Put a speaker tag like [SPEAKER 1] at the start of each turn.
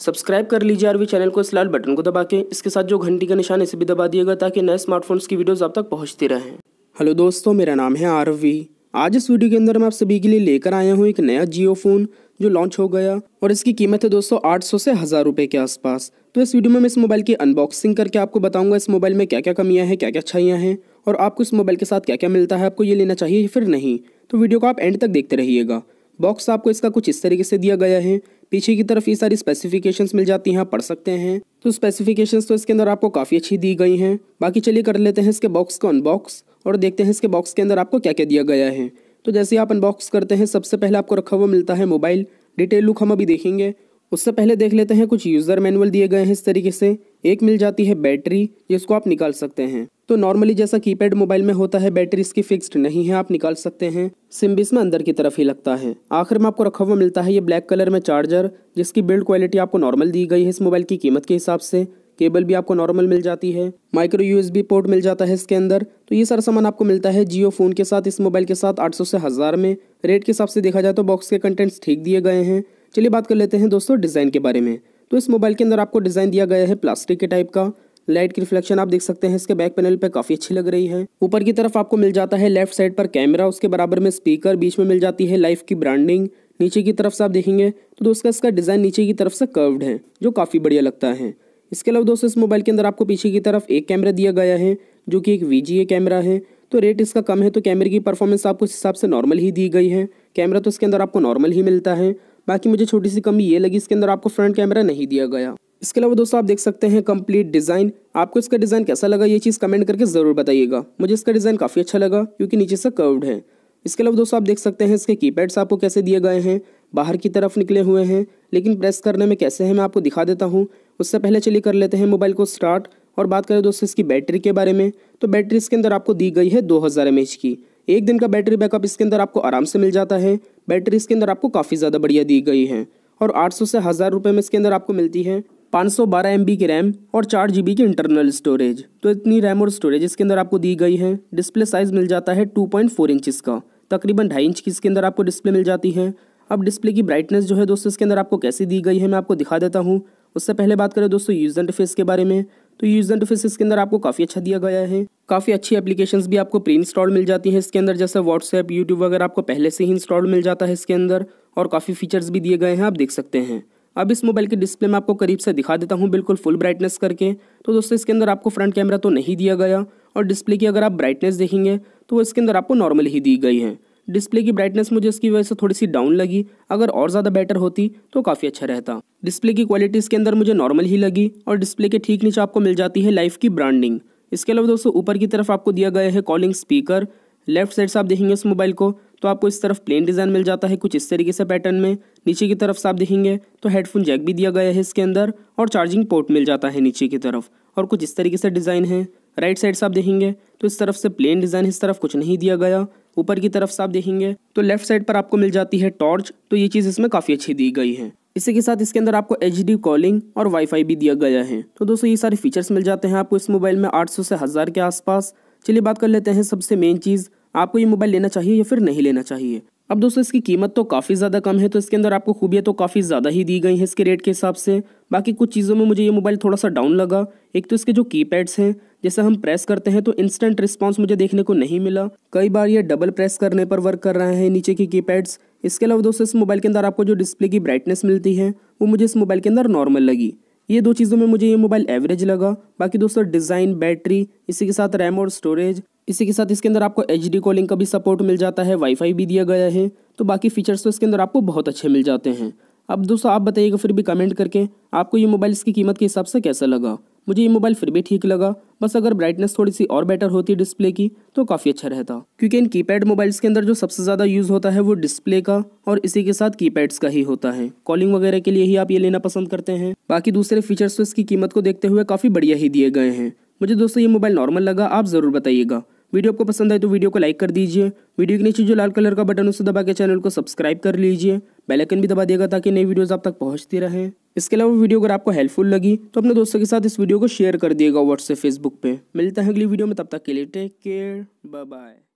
[SPEAKER 1] subscribe कर लीजिए RV channel को इस लाल बटन को दबा के इसके साथ जो घंटी का निशान इसे भी दबा दिएगा ताकि नए स्मार्टफोन्स की वीडियोस आप तक पहुंचती रहें हेलो दोस्तों मेरा नाम है आरवी आज इस वीडियो के अंदर मैं आप सभी के लिए लेकर आया हूँ एक नया जियो फ़ोन जो लॉन्च हो गया और इसकी कीमत है दोस्तों सौ से हज़ार रुपये के आसपास तो इस वीडियो में मैं इस मोबाइल की अनबॉक्सिंग करके आपको बताऊंगा इस मोबाइल में क्या क्या कमियां हैं क्या क्या अच्छाइयाँ हैं और आपको इस मोबाइल के साथ क्या क्या मिलता है आपको ये लेना चाहिए फिर नहीं तो वीडियो को आप एंड तक देखते रहिएगा बॉक्स आपको इसका कुछ इस तरीके से दिया गया है पीछे की तरफ ये सारी स्पेसिफिकेशंस मिल जाती हैं आप पढ़ सकते हैं तो स्पेसिफिकेशंस तो इसके अंदर आपको काफ़ी अच्छी दी गई हैं बाकी चलिए कर लेते हैं इसके बॉक्स को अनबॉक्स और देखते हैं इसके बॉक्स के अंदर आपको क्या क्या दिया गया है तो जैसे आप अनबॉक्स करते हैं सबसे पहले आपको रखा हुआ मिलता है मोबाइल डिटेल लुक हम अभी देखेंगे उससे पहले देख लेते हैं कुछ यूज़र मैनुअल दिए गए हैं इस तरीके से एक मिल जाती है बैटरी जिसको आप निकाल सकते हैं तो नॉर्मली जैसा कीपैड मोबाइल में होता है बैटरी इसकी फिक्स्ड नहीं है आप निकाल सकते हैं सिम भी इसमें अंदर की तरफ ही लगता है आखिर में आपको रखा हुआ मिलता है ये ब्लैक कलर में चार्जर जिसकी बिल्ड क्वालिटी आपको नॉर्मल दी गई है इस मोबाइल की कीमत के हिसाब से केबल भी आपको नॉर्मल मिल जाती है माइक्रो यूएसबी पोर्ट मिल जाता है इसके अंदर तो ये सारा सामान आपको मिलता है जियो फोन के साथ इस मोबाइल के साथ 800 से हज़ार में रेट के हिसाब से देखा जाए तो बॉक्स के कंटेंट्स ठीक दिए गए हैं चलिए बात कर लेते हैं दोस्तों डिज़ाइन के बारे में तो इस मोबाइल के अंदर आपको डिज़ाइन दिया गया है प्लास्टिक के टाइप का लाइट की रिफ्लेक्शन आप देख सकते हैं इसके बैक पैनल पे काफी अच्छी लग रही है ऊपर की तरफ आपको मिल जाता है लेफ्ट साइड पर कैमरा उसके बराबर में स्पीकर बीच में मिल जाती है लाइफ की ब्रांडिंग नीचे की तरफ से आप देखेंगे तो दोस्तों इसका डिज़ाइन नीचे की तरफ से कर्व्ड है जो काफ़ी बढ़िया लगता है इसके अलावा दोस्तों इस मोबाइल के अंदर आपको पीछे की तरफ एक कैमरा दिया गया है जो कि एक वी कैमरा है तो रेट इसका कम है तो कैमरे की परफॉर्मेंस आपको इस हिसाब से नॉर्मल ही दी गई है कैमरा तो इसके अंदर आपको नॉर्मल ही मिलता है बाकी मुझे छोटी सी कमी ये लगी इसके अंदर आपको फ्रंट कैमरा नहीं दिया गया इसके अलावा दोस्तों आप देख सकते हैं कंप्लीट डिज़ाइन आपको इसका डिज़ाइन कैसा लगा ये चीज़ कमेंट करके ज़रूर बताइएगा मुझे इसका डिज़ाइन काफ़ी अच्छा लगा क्योंकि नीचे से कर्व्ड है इसके अलावा दोस्तों आप देख सकते हैं इसके कीपैड्स आपको कैसे दिए गए हैं बाहर की तरफ निकले हुए हैं लेकिन प्रेस करने में कैसे है मैं आपको दिखा देता हूँ उससे पहले चलिए कर लेते हैं मोबाइल को स्टार्ट और बात करें दोस्तों इसकी बैटरी के बारे में तो बैटरी इसके अंदर आपको दी गई है दो हज़ार की एक दिन का बैटरी बैकअप इसके अंदर आपको आराम से मिल जाता है बैटरी इसके अंदर आपको काफ़ी ज़्यादा बढ़िया दी गई है और 800 से हज़ार रुपये में इसके अंदर आपको मिलती है पाँच सौ बारह एम बी की रैम और चार जी बी की इंटरनल स्टोरेज तो इतनी रैम और स्टोरेज इसके अंदर आपको दी गई है डिस्प्ले साइज मिल जाता है टू पॉइंट फोर इंचज़ का तकरीबन ढाई इंच की इसके अंदर आपको डिस्प्ले मिल जाती है अब डिस्प्ले की ब्राइटनेस जो है दोस्तों इसके अंदर आपको कैसे दी गई है मैं आपको दिखा देता हूँ उससे पहले बात करें दोस्तों यूज़ इंटरफेस के बारे में तो यूज़ इंटरफेस इसके अंदर आपको काफ़ी अच्छा दिया गया है काफ़ी अच्छी एप्लीकेशंस भी आपको प्री इंस्टॉल मिल जाती हैं इसके अंदर जैसे व्हाट्सएप यूट्यूब वगैरह आपको पहले से ही इंस्टॉल मिल जाता है इसके अंदर और काफ़ी फीचर्स भी दिए गए हैं आप देख सकते हैं अब इस मोबाइल के डिस्प्ले में आपको करीब से दिखा देता हूँ बिल्कुल फुल ब्राइटनेस करके तो दोस्तों इसके अंदर आपको फ्रंट कैमरा तो नहीं दिया गया और डिस्प्ले की अगर आप ब्राइटनेस देखेंगे तो वो इसके अंदर आपको नॉर्मल ही दी गई है डिस्प्ले की ब्राइटनेस मुझे इसकी वजह से थोड़ी सी डाउन लगी अगर और ज़्यादा बेटर होती तो काफ़ी अच्छा रहता डिस्प्ले की क्वालिटी इसके अंदर मुझे नॉर्मल ही लगी और डिस्प्ले के ठीक नीचे आपको मिल जाती है लाइफ की ब्रांडिंग इसके अलावा दोस्तों ऊपर की तरफ आपको दिया गया है कॉलिंग स्पीकर लेफ्ट साइड से आप देखेंगे उस मोबाइल को तो आपको इस तरफ प्लेन डिज़ाइन मिल जाता है कुछ इस तरीके से पैटर्न में नीचे की तरफ से आप देखेंगे तो हेडफोन जैक भी दिया गया है इसके अंदर और चार्जिंग पोर्ट मिल जाता है नीचे की तरफ और कुछ इस तरीके से डिज़ाइन है राइट साइड से आप देखेंगे तो इस तरफ से प्लेन डिज़ाइन इस तरफ कुछ नहीं दिया गया ऊपर की तरफ से आप देखेंगे तो लेफ्ट साइड पर आपको मिल जाती है टॉर्च तो ये चीज़ इसमें काफ़ी अच्छी दी गई है इसी के साथ इसके अंदर आपको एच कॉलिंग और वाईफाई भी दिया गया है तो दोस्तों ये सारे फीचर्स मिल जाते हैं आपको इस मोबाइल में 800 से हज़ार के आसपास चलिए बात कर लेते हैं सबसे मेन चीज़ आपको ये मोबाइल लेना चाहिए या फिर नहीं लेना चाहिए अब दोस्तों इसकी कीमत तो काफ़ी ज़्यादा कम है तो इसके अंदर आपको खूबियाँ तो काफ़ी ज़्यादा ही दी गई हैं इसके रेट के हिसाब से बाकी कुछ चीज़ों में मुझे ये मोबाइल थोड़ा सा डाउन लगा एक तो इसके जो कीपैड्स हैं जैसे हम प्रेस करते हैं तो इंस्टेंट रिस्पॉन्स मुझे देखने को नहीं मिला कई बार ये डबल प्रेस करने पर वर्क कर रहे हैं नीचे की कीपैड्स इसके अलावा दोस्तों इस मोबाइल के अंदर आपको जो डिस्प्ले की ब्राइटनेस मिलती है वो मुझे इस मोबाइल के अंदर नॉर्मल लगी ये दो चीज़ों में मुझे ये मोबाइल एवरेज लगा बाकी दोस्तों डिज़ाइन बैटरी इसी के साथ रैम और स्टोरेज इसी के साथ इसके अंदर आपको एच कॉलिंग का भी सपोर्ट मिल जाता है वाईफाई भी दिया गया है तो बाकी फीचर्स तो इसके अंदर आपको बहुत अच्छे मिल जाते हैं अब दोस्तों आप बताइएगा फिर भी कमेंट करके आपको ये मोबाइल इसकी कीमत के हिसाब से कैसा लगा मुझे ये मोबाइल फिर भी ठीक लगा बस अगर ब्राइटनेस थोड़ी सी और बेटर होती डिस्प्ले की तो काफ़ी अच्छा रहता क्योंकि इन कीपैड मोबाइल्स के अंदर जो सबसे ज़्यादा यूज़ होता है वो डिस्प्ले का और इसी के साथ कीपैड्स का ही होता है कॉलिंग वगैरह के लिए ही आप ये लेना पसंद करते हैं बाकी दूसरे फीचर्स तो इसकी कीमत को देखते हुए काफ़ी बढ़िया ही दिए गए हैं मुझे दोस्तों ये मोबाइल नॉर्मल लगा आप ज़रूर बताइएगा वीडियो आपको पसंद आए तो वीडियो को लाइक कर दीजिए वीडियो के नीचे जो लाल कलर का बटन उसे दबा के चैनल को सब्सक्राइब कर लीजिए बेलाइकन भी दबा देगा ताकि नई वीडियोस आप तक पहुँचती रहे इसके अलावा वीडियो अगर आपको हेल्पफुल लगी तो अपने दोस्तों के साथ इस वीडियो को शेयर कर दिएगा व्हाट्सएप फेसबुक पर मिलता है अगली वीडियो में तब तक के लिए टेक केयर बाय